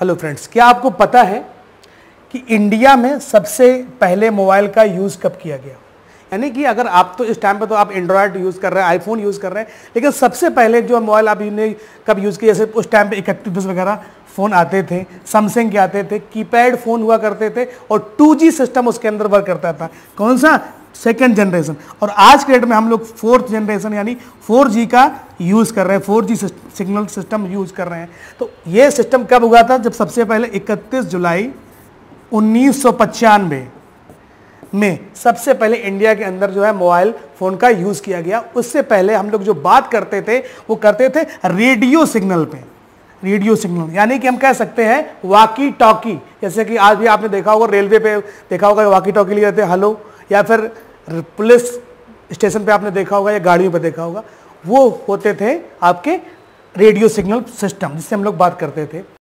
hello friends क्या आपको पता है कि इंडिया में सबसे पहले मोबाइल का यूज़ कब किया गया यानी कि अगर आप तो इस टाइम पे तो आप एंड्रॉयड यूज़ कर रहे हैं आईफोन यूज़ कर रहे हैं लेकिन सबसे पहले जो मोबाइल आप कब यूज़ किया जैसे उस टाइम पे इकतीस वगैरह फ़ोन आते थे सैमसंग के आते थे कीपैड फ़ोन हुआ करते थे और 2G सिस्टम उसके अंदर वर्क करता था कौन सा सेकेंड जनरेशन और आज के डेट में हम लोग फोर्थ जनरेशन यानी फोर जी का यूज़ कर रहे हैं four G signal system use कर रहे हैं तो ये सिस्टम कब हुआ था जब सबसे पहले 31 जुलाई उन्नीस में सबसे पहले इंडिया के अंदर जो है मोबाइल फ़ोन का यूज़ किया गया उससे पहले हम लोग जो बात करते थे वो करते थे रेडियो सिग्नल पे रेडियो सिग्नल यानी कि हम कह सकते हैं वाकी टॉकी जैसे कि आज भी आपने देखा होगा रेलवे पे देखा होगा वाकी टॉकी लिए जाते हैं हेलो या फिर पुलिस स्टेशन पे आपने देखा होगा या गाड़ियों पे देखा होगा वो होते थे आपके रेडियो सिग्नल सिस्टम जिससे हम लोग बात करते थे